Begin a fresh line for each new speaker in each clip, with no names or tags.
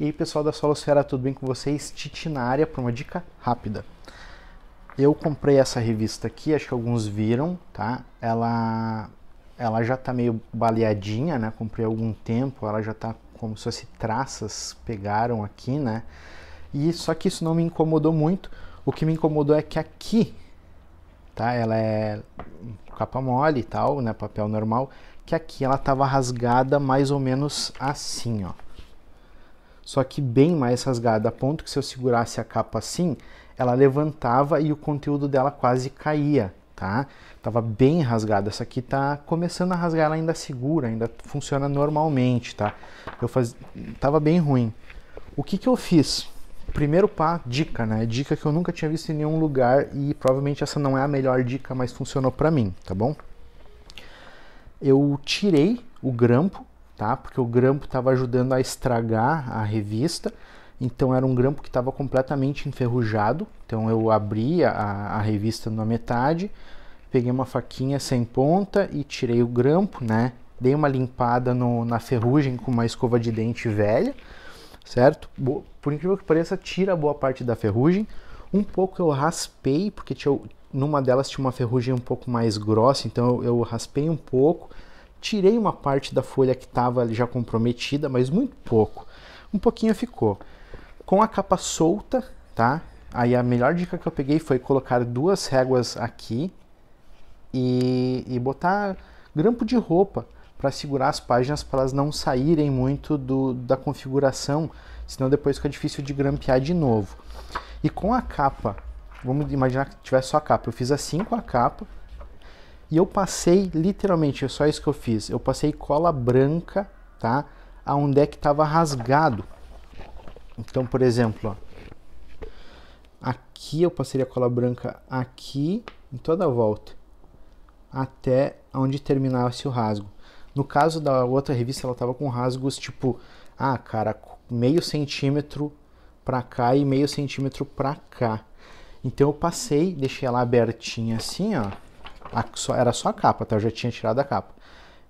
E aí, pessoal da Solosfera, tudo bem com vocês? Titinária para uma dica rápida. Eu comprei essa revista aqui, acho que alguns viram, tá? Ela, ela já está meio baleadinha, né? Comprei há algum tempo, ela já está como se fosse traças pegaram aqui, né? E só que isso não me incomodou muito. O que me incomodou é que aqui, tá? Ela é capa mole e tal, né? Papel normal. Que aqui ela estava rasgada mais ou menos assim, ó só que bem mais rasgada, a ponto que se eu segurasse a capa assim, ela levantava e o conteúdo dela quase caía, tá? Tava bem rasgada, essa aqui tá começando a rasgar, ela ainda segura, ainda funciona normalmente, tá? Eu faz... tava bem ruim. O que que eu fiz? Primeiro pá, dica, né? Dica que eu nunca tinha visto em nenhum lugar e provavelmente essa não é a melhor dica, mas funcionou pra mim, tá bom? Eu tirei o grampo tá? Porque o grampo estava ajudando a estragar a revista. Então era um grampo que estava completamente enferrujado. Então eu abri a, a, revista na metade, peguei uma faquinha sem ponta e tirei o grampo, né? Dei uma limpada no, na ferrugem com uma escova de dente velha, certo? Por incrível que pareça, tira boa parte da ferrugem. Um pouco eu raspei, porque tinha, numa delas tinha uma ferrugem um pouco mais grossa, então eu, eu raspei um pouco Tirei uma parte da folha que estava já comprometida, mas muito pouco. Um pouquinho ficou. Com a capa solta, tá? Aí a melhor dica que eu peguei foi colocar duas réguas aqui e, e botar grampo de roupa para segurar as páginas para elas não saírem muito do, da configuração, senão depois fica difícil de grampear de novo. E com a capa, vamos imaginar que tivesse só a capa, eu fiz assim com a capa, e eu passei, literalmente, é só isso que eu fiz. Eu passei cola branca, tá? Aonde é que estava rasgado. Então, por exemplo, ó, aqui eu passaria cola branca aqui, em toda a volta, até onde terminasse o rasgo. No caso da outra revista, ela tava com rasgos tipo, ah, cara, meio centímetro para cá e meio centímetro para cá. Então eu passei, deixei ela abertinha assim, ó. A, só, era só a capa, tá? Eu já tinha tirado a capa.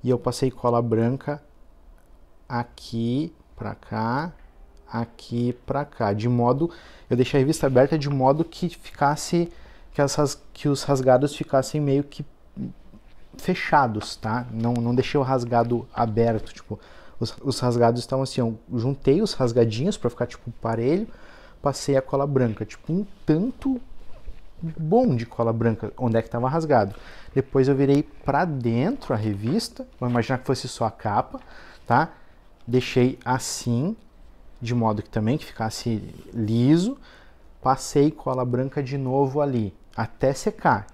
E eu passei cola branca aqui pra cá, aqui pra cá. De modo, eu deixei a revista aberta de modo que ficasse, que, essas, que os rasgados ficassem meio que fechados, tá? Não, não deixei o rasgado aberto, tipo, os, os rasgados estão assim, eu juntei os rasgadinhos para ficar tipo parelho, passei a cola branca, tipo um tanto bom de cola branca, onde é que estava rasgado. Depois eu virei para dentro a revista, vou imaginar que fosse só a capa, tá? Deixei assim, de modo que também que ficasse liso. Passei cola branca de novo ali, até secar,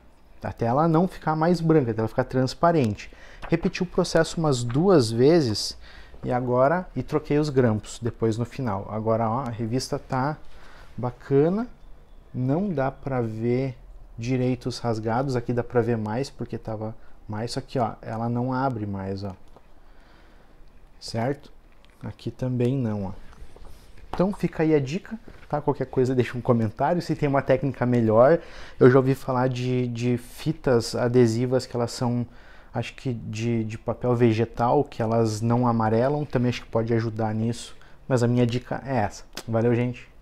até ela não ficar mais branca, até ela ficar transparente. Repeti o processo umas duas vezes e agora e troquei os grampos depois no final. Agora ó, a revista tá bacana não dá para ver direitos rasgados, aqui dá para ver mais porque tava mais, só aqui ó, ela não abre mais, ó. Certo? Aqui também não, ó. Então fica aí a dica, tá? Qualquer coisa deixa um comentário. Se tem uma técnica melhor, eu já ouvi falar de, de fitas adesivas que elas são, acho que de, de papel vegetal, que elas não amarelam, também acho que pode ajudar nisso. Mas a minha dica é essa. Valeu, gente!